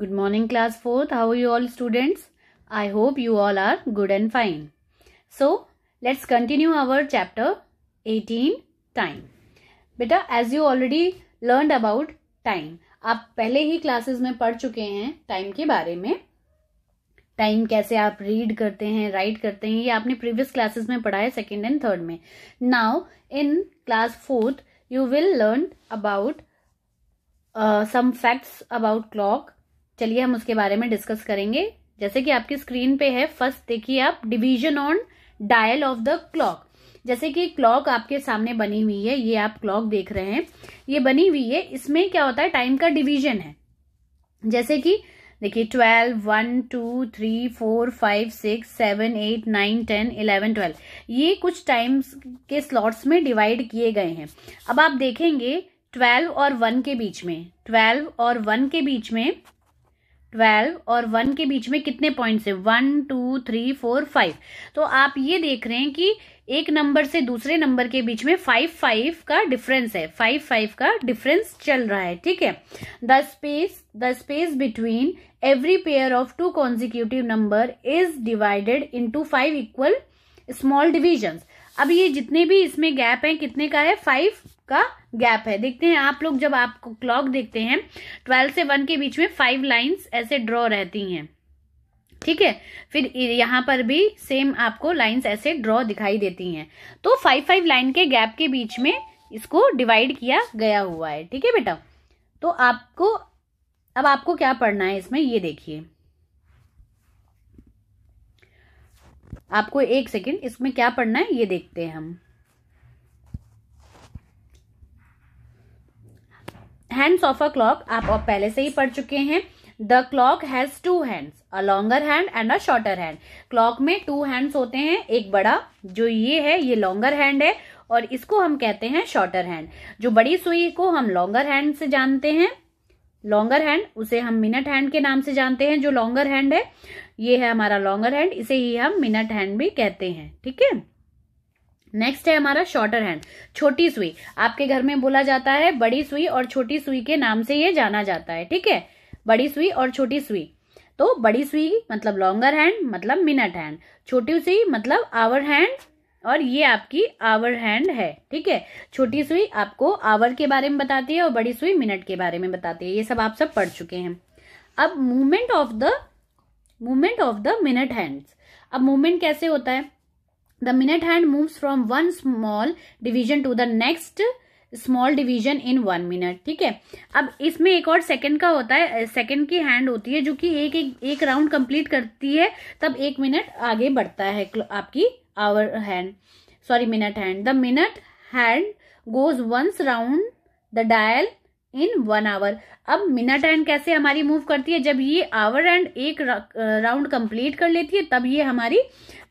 good morning class fourth how you all students I hope you all are good and fine so let's continue our chapter eighteen time बेटा as you already learn about time आप पहले ही classes में पढ़ चुके हैं time के बारे में टाइम कैसे आप रीड करते हैं राइट करते हैं ये आपने प्रीवियस क्लासेस में पढ़ा है सेकेंड एंड थर्ड में now in class fourth you will learn about some facts about clock चलिए हम उसके बारे में डिस्कस करेंगे जैसे कि आपकी स्क्रीन पे है फर्स्ट देखिए आप division on dial of the clock जैसे कि क्लॉक आपके सामने बनी हुई है ये आप क्लॉक देख रहे हैं ये बनी हुई है इसमें क्या होता है टाइम का डिवीजन है जैसे कि देखिए twelve one two three four five six seven eight nine ten eleven twelve ये कुछ टाइम्स के स्लॉट्स में डिवाइड किए गए हैं अब आप देखेंगे ट्वेल्व और वन के बीच में ट्वेल्व और वन के बीच में ट्वेल्व और वन के बीच में कितने पॉइंट्स है one two three four five तो आप ये देख रहे हैं कि एक नंबर से दूसरे नंबर के बीच में फाइव फाइव का डिफरेंस है फाइव फाइव का डिफरेंस चल रहा है ठीक है the space the space between every pair of two consecutive number is divided into five equal small divisions अब ये जितने भी इसमें गैप है कितने का है फाइव का गैप है देखते हैं आप लोग जब आप क्लॉक देखते हैं ट्वेल्व से वन के बीच में फाइव लाइंस ऐसे ड्रॉ रहती हैं ठीक है फिर यहाँ पर भी सेम आपको लाइंस ऐसे ड्रॉ दिखाई देती हैं तो फाइव फाइव लाइन के गैप के बीच में इसको डिवाइड किया गया हुआ है ठीक है बेटा तो आपको अब आपको क्या पढ़ना है इसमें ये देखिए आपको एक सेकेंड इसमें क्या पढ़ना है ये देखते हैं हम हैंड्स ऑफ अ क्लॉक आप पहले से ही पढ़ चुके हैं the clock has two hands a longer hand and a shorter hand clock में टू हैंड्स होते हैं एक बड़ा जो ये है ये लॉन्गर हैंड है और इसको हम कहते हैं शॉर्टर हैंड जो बड़ी सुई को हम लॉन्गर हैंड से जानते हैं लॉन्गर हैंड उसे हम मिनट हैंड के नाम से जानते हैं जो लॉन्गर हैंड है ये है हमारा लॉन्गर हैंड इसे ही हम मिनट हैंड भी कहते हैं ठीक है नेक्स्ट है हमारा शॉर्टर हैंड छोटी सुई आपके घर में बोला जाता है बड़ी सुई और छोटी सुई के नाम से ये जाना जाता है ठीक है बड़ी सुई और छोटी सुई तो बड़ी सुई मतलब लॉन्गर हैंड मतलब मिनट हैंड छोटी सुई मतलब आवर हैंड और ये आपकी आवर हैंड है ठीक है छोटी सुई आपको आवर के बारे में बताती है और बड़ी सुई मिनट के बारे में बताती है ये सब आप सब पढ़ चुके हैं अब movement of the movement of the minute hands अब मूवमेंट कैसे होता है the minute hand move from one small division to the next small division in one minute ठीक है अब इसमें एक और सेकंड का होता है सेकंड की हैंड होती है जो कि एक एक, एक राउंड कंप्लीट करती है तब एक मिनट आगे बढ़ता है आपकी hour hand sorry minute hand the minute hand goes once round the dial in one hour अब मिनट एंड कैसे हमारी मूव करती है जब ये आवर एंड एक राउंड कंप्लीट कर लेती है तब ये हमारी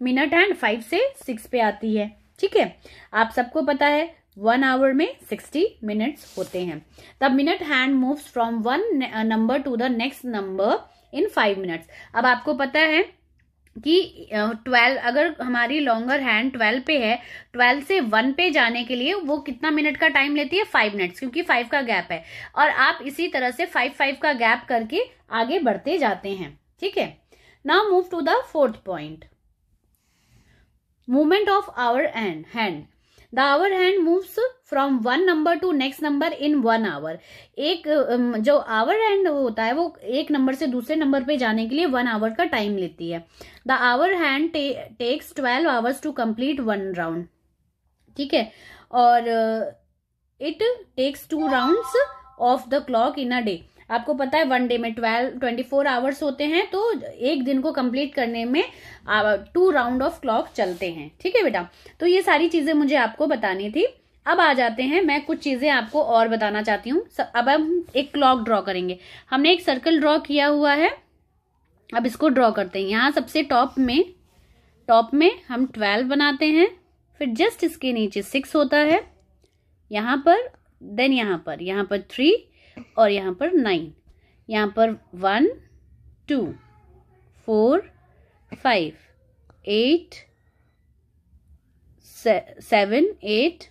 मिनट एंड फाइव से सिक्स पे आती है ठीक है आप सबको पता है वन आवर में सिक्सटी मिनट्स होते हैं तब minute hand moves from one number to the next number in five minutes अब आपको पता है कि ट्वेल्व अगर हमारी लॉन्गर हैंड ट्वेल्व पे है ट्वेल्व से वन पे जाने के लिए वो कितना मिनट का टाइम लेती है फाइव मिनट्स क्योंकि फाइव का गैप है और आप इसी तरह से फाइव फाइव का गैप करके आगे बढ़ते जाते हैं ठीक है now move to the fourth point movement of hour and hand the hour hand moves from one number to next number in one hour एक जो आवर हैंड होता है वो एक नंबर से दूसरे नंबर पे जाने के लिए वन आवर का टाइम लेती है the hour hand takes twelve hours to complete one round ठीक है और it takes two round of the clock in a day आपको पता है वन डे में ट्वेल्व ट्वेंटी फोर आवर्स होते हैं तो एक दिन को कंप्लीट करने में टू राउंड ऑफ क्लॉक चलते हैं ठीक है बेटा तो ये सारी चीज़ें मुझे आपको बतानी थी अब आ जाते हैं मैं कुछ चीज़ें आपको और बताना चाहती हूँ अब हम एक क्लॉक ड्रॉ करेंगे हमने एक सर्कल ड्रॉ किया हुआ है अब इसको ड्रॉ करते हैं यहाँ सबसे टॉप में टॉप में हम ट्वेल्व बनाते हैं फिर जस्ट इसके नीचे सिक्स होता है यहाँ पर देन यहाँ पर यहाँ पर थ्री और यहाँ पर नाइन यहाँ पर one two four five eight seven eight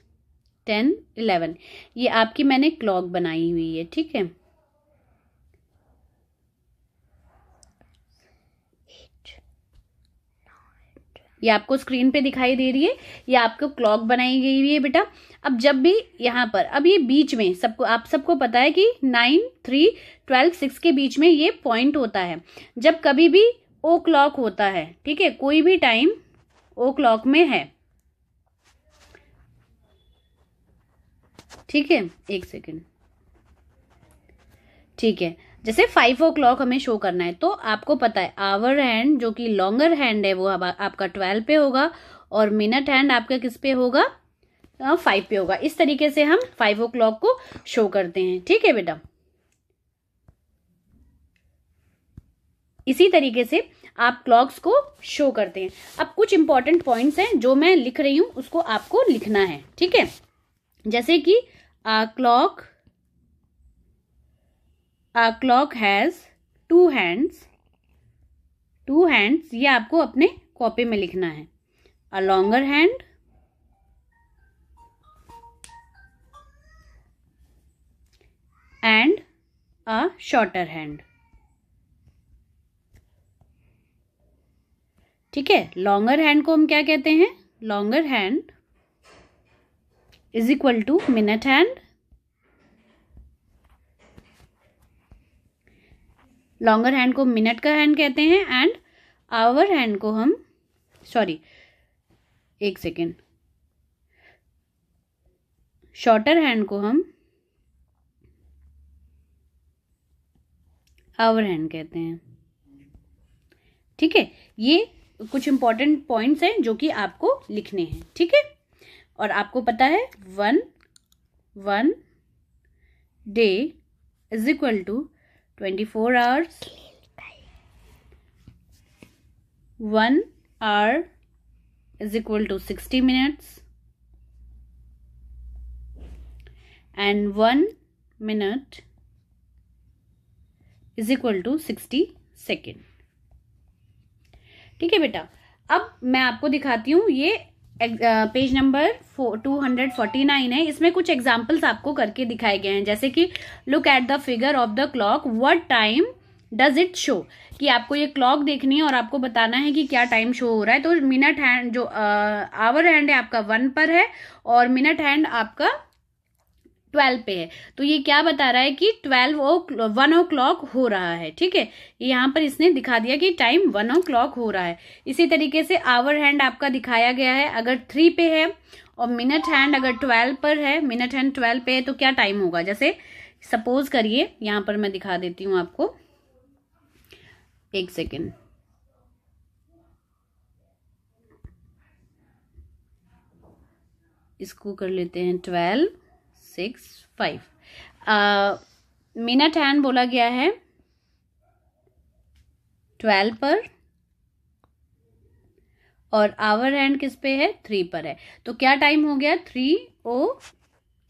ten eleven ये आपकी मैंने क्लॉक बनाई हुई है ठीक है ये आपको स्क्रीन पे दिखाई दे रही है ये आपको क्लॉक बनाई गई हुई है बेटा अब जब भी यहाँ पर अब ये बीच में सबको आप सबको पता है कि नाइन थ्री ट्वेल्व सिक्स के बीच में ये पॉइंट होता है जब कभी भी ओ क्लॉक होता है ठीक है कोई भी टाइम ओ क्लॉक में है ठीक है एक सेकेंड ठीक है जैसे फाइव ओ क्लॉक हमें शो करना है तो आपको पता है आवर हैंड जो कि लॉन्गर हैंड है वो आपका ट्वेल्व पे होगा और मिनट हैंड आपका किस पे होगा फाइव पे होगा इस तरीके से हम फाइव ओ क्लॉक को शो करते हैं ठीक है बेटा इसी तरीके से आप क्लॉक्स को शो करते हैं अब कुछ इंपॉर्टेंट पॉइंट्स हैं जो मैं लिख रही हूं उसको आपको लिखना है ठीक है जैसे कि clock uh, a clock has two hands two hands ये आपको अपने कॉपी में लिखना है a longer hand and a shorter hand ठीक है लॉन्गर हैंड को हम क्या कहते हैं longer hand is equal to minute hand longer hand को मिनट का हैंड कहते हैं एंड आवर हैंड को हम सॉरी एक सेकेंड शॉर्टर हैंड को हम आवर हैंड कहते हैं ठीक है ये कुछ इंपॉर्टेंट पॉइंट्स हैं जो कि आपको लिखने हैं ठीक है और आपको पता है one one day is equal to twenty four hours one hour is equal to sixty minutes and one minute is equal to sixty second ठीक है बेटा अब मैं आपको दिखाती हूँ ये page number two hundred forty nine है इसमें कुछ एग्जाम्पल्स आपको करके दिखाए गए हैं जैसे कि look at the figure of the clock what time does it show कि आपको ये क्लॉक देखनी है और आपको बताना है कि क्या टाइम शो हो रहा है तो मिनट हैंड जो आवर uh, हैंड है आपका वन पर है और मिनट हैंड आपका ट्वेल्व पे है तो ये क्या बता रहा है कि twelve o one o'clock हो रहा है ठीक है यहाँ पर इसने दिखा दिया कि टाइम वन ओ क्लॉक हो रहा है इसी तरीके से आवर हैंड आपका दिखाया गया है अगर थ्री पे है और मिनट हैंड अगर ट्वेल्व पर है मिनट हैंड ट्वेल्व पे है तो क्या टाइम होगा जैसे सपोज करिए यहाँ पर मैं दिखा देती हूँ आपको एक सेकेंड इसको कर लेते हैं ट्वेल्व सिक्स फाइव मीना टैन बोला गया है ट्वेल्व पर और आवर एंड किस पे है थ्री पर है तो क्या टाइम हो गया थ्री ओ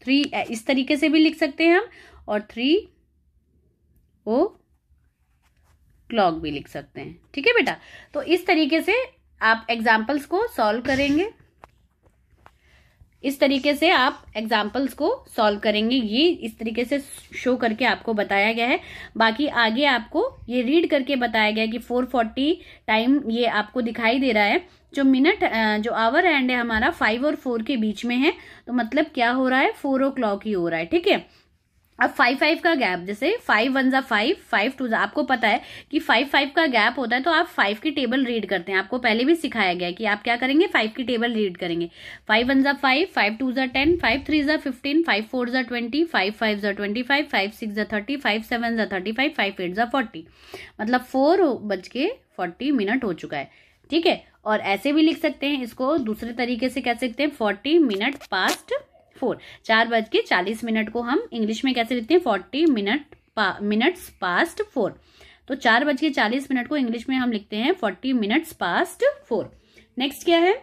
थ्री इस तरीके से भी लिख सकते हैं हम और थ्री ओ क्लॉक भी लिख सकते हैं ठीक है बेटा तो इस तरीके से आप एग्जाम्पल्स को सॉल्व करेंगे इस तरीके से आप एग्जाम्पल्स को सॉल्व करेंगे ये इस तरीके से शो करके आपको बताया गया है बाकी आगे आपको ये रीड करके बताया गया कि 440 टाइम ये आपको दिखाई दे रहा है जो मिनट जो आवर एंड है हमारा फाइव और फोर के बीच में है तो मतलब क्या हो रहा है फोर ओ क्लॉक ही हो रहा है ठीक है अब फाइव फाइव का गैप जैसे फाइव वन ज़ा फाइव फाइव टू ज़ा आपको पता है कि फाइव फाइव का गैप होता है तो आप फाइव की टेबल रीड करते हैं आपको पहले भी सिखाया गया है कि आप क्या करेंगे फाइव की टेबल रीड करेंगे फाइव वन ज़ा फाइव फाइव टू ज़ा टेन फाइव थ्री ज़ा फिफ्टीन फाइव फोर ज़ा ट्वेंटी फाइव फाइव ज़ा ट्वेंटी फाइव फाइव सिक्स ज़ा थर्टी फाइव सेवन ज़ा थर्टी फाइव फाइव एट ज़ा फोर्टी मतलब फोर बज के फोर्टी मिनट हो चुका है ठीक है और ऐसे भी लिख सकते हैं इसको दूसरे तरीके से कह सकते हैं फोर्टी मिनट पास्ट फोर चार बज के चालीस मिनट को हम इंग्लिश में कैसे लिखते हैं forty minute minutes past four तो चार बज के चालीस मिनट को इंग्लिश में हम लिखते हैं forty minutes past four next क्या है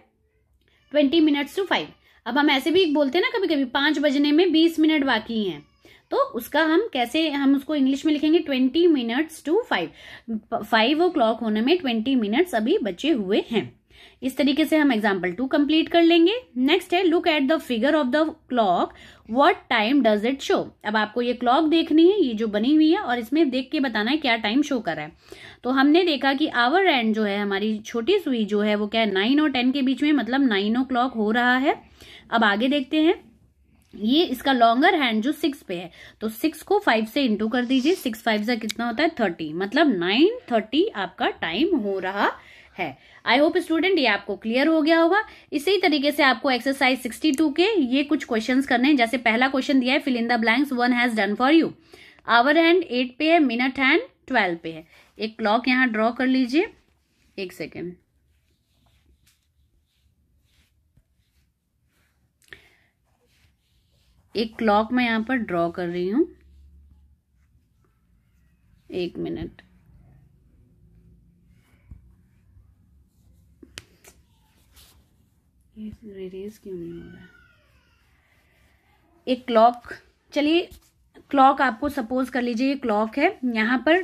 ट्वेंटी मिनट्स टू फाइव अब हम ऐसे भी बोलते हैं ना कभी कभी पांच बजने में बीस मिनट बाकी हैं तो उसका हम कैसे हम उसको इंग्लिश में लिखेंगे twenty minutes to five five o'clock होने में ट्वेंटी मिनट्स अभी बचे हुए हैं इस तरीके से हम एग्जाम्पल टू कंप्लीट कर लेंगे नेक्स्ट है look at the figure of the clock what time does it show अब आपको ये क्लॉक देखनी है ये जो बनी हुई है और इसमें देख के बताना है क्या टाइम शो कर रहा है तो हमने देखा कि आवर एंड जो है हमारी छोटी सुई जो है वो क्या है नाइन और टेन के बीच में मतलब नाइन ओ क्लॉक हो रहा है अब आगे देखते हैं ये इसका लॉन्गर हैंड जो सिक्स पे है तो सिक्स को फाइव से इंटू कर दीजिए सिक्स फाइव से कितना होता है थर्टी मतलब नाइन थर्टी आपका टाइम हो रहा है आई होप स्टूडेंट ये आपको क्लियर हो गया होगा इसी तरीके से आपको एक्सरसाइज 62 के ये कुछ क्वेश्चन करने हैं जैसे पहला क्वेश्चन दिया है fill in the blanks one has done for you hour hand eight पे है मिनट हैंड ट्वेल्व पे है एक क्लॉक यहाँ ड्रॉ कर लीजिए एक सेकेंड एक क्लॉक मैं यहाँ पर ड्रॉ कर रही हूँ एक मिनट ये क्यों नहीं हो रहा है एक क्लॉक चलिए क्लॉक आपको सपोज कर लीजिए ये क्लॉक है यहाँ पर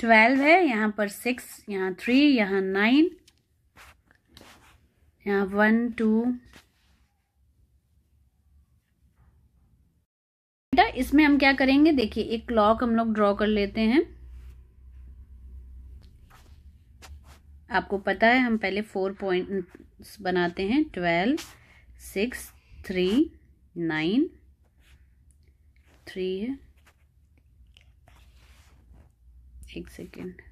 ट्वेल्व है यहाँ पर सिक्स यहाँ थ्री यहाँ नाइन यहाँ वन टू बेटा इसमें हम क्या करेंगे देखिए एक क्लॉक हम लोग ड्रॉ कर लेते हैं आपको पता है हम पहले फोर पॉइंट्स बनाते हैं twelve six three nine three है एक सेकेंड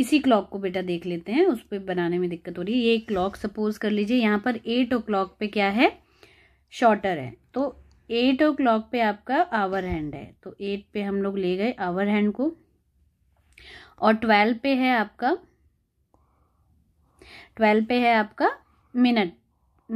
इसी क्लॉक को बेटा देख लेते हैं उस पर बनाने में दिक्कत हो रही है ये क्लॉक सपोज कर लीजिए यहाँ पर एट ओ क्लॉक पे क्या है शॉर्टर है तो एट ओ क्लॉक पे आपका आवर हैंड है तो एट पे हम लोग ले गए आवर हैंड को और ट्वेल्व पे है आपका ट्वेल्व पे है आपका मिनट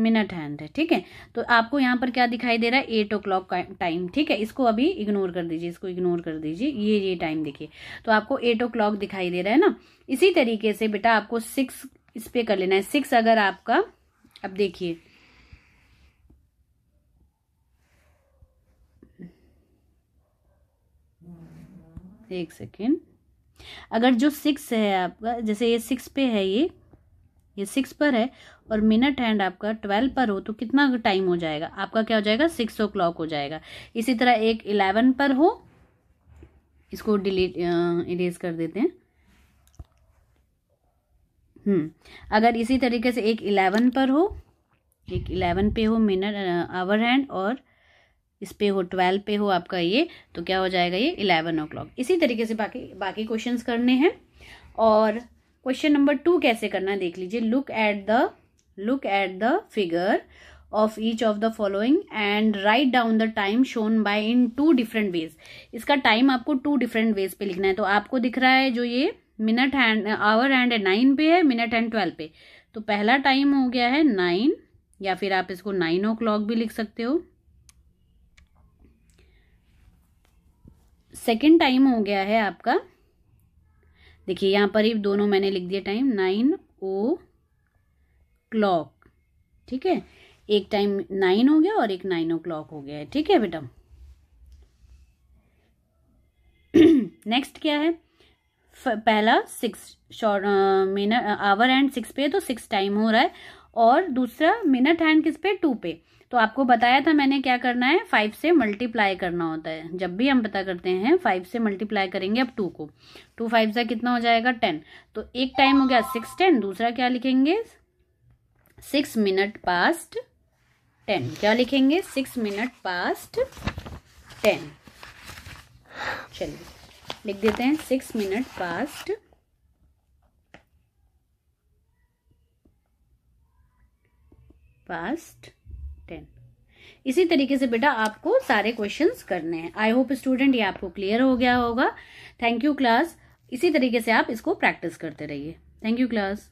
मिनट हैंड है ठीक है तो आपको यहाँ पर क्या दिखाई दे रहा है एट ओ क्लॉक का टाइम ठीक है इसको अभी इग्नोर कर दीजिए इसको इग्नोर कर दीजिए ये ये टाइम देखिए तो आपको एट ओ क्लॉक दिखाई दे रहा है ना इसी तरीके से बेटा आपको सिक्स इस पर कर लेना है सिक्स अगर आपका अब देखिए एक सेकेंड अगर जो सिक्स है आपका जैसे ये सिक्स पे है ये ये सिक्स पर है और मिनट हैंड आपका ट्वेल्व पर हो तो कितना टाइम हो जाएगा आपका क्या हो जाएगा सिक्स ओ क्लॉक हो जाएगा इसी तरह एक इलेवन पर हो इसको डिलीट इरेज कर देते हैं हम्म, अगर इसी तरीके से एक इलेवन पर हो एक इलेवन पे हो मिनट आवर हैंड और इस पे हो ट्वेल्व पे हो आपका ये तो क्या हो जाएगा ये इलेवन ओ क्लॉक इसी तरीके से बाकी बाकी क्वेश्चंस करने हैं और क्वेश्चन नंबर टू कैसे करना देख लीजिए look at the look at the figure of each of the following and write down the time shown by in two different ways इसका टाइम आपको टू डिफरेंट वेज पे लिखना है तो आपको दिख रहा है जो ये minute hand hour hand nine पे है मिनट एंड ट्वेल्व पे तो पहला टाइम हो गया है नाइन या फिर आप इसको नाइन ओ क्लॉक भी लिख सकते हो सेकेंड टाइम हो गया है आपका देखिए यहाँ पर ही दोनों मैंने लिख दिया टाइम नाइन ओ क्लॉक ठीक है एक टाइम नाइन हो गया और एक नाइन ओ क्लॉक हो गया है ठीक है बेटा नेक्स्ट क्या है पहला six short minute hour and six पे तो सिक्स टाइम हो रहा है और दूसरा मिनट हैंड किस पे टू पे तो आपको बताया था मैंने क्या करना है फाइव से मल्टीप्लाई करना होता है जब भी हम पता करते हैं फाइव से मल्टीप्लाई करेंगे अब टू को टू फाइव सा कितना हो जाएगा टेन तो एक टाइम हो गया सिक्स टेन दूसरा क्या लिखेंगे सिक्स मिनट पास्ट टेन क्या लिखेंगे सिक्स मिनट पास्ट टेन चलिए लिख देते हैं six minute past past ten इसी तरीके से बेटा आपको सारे क्वेश्चंस करने हैं आई होप स्टूडेंट ये आपको क्लियर हो गया होगा थैंक यू क्लास इसी तरीके से आप इसको प्रैक्टिस करते रहिए थैंक यू क्लास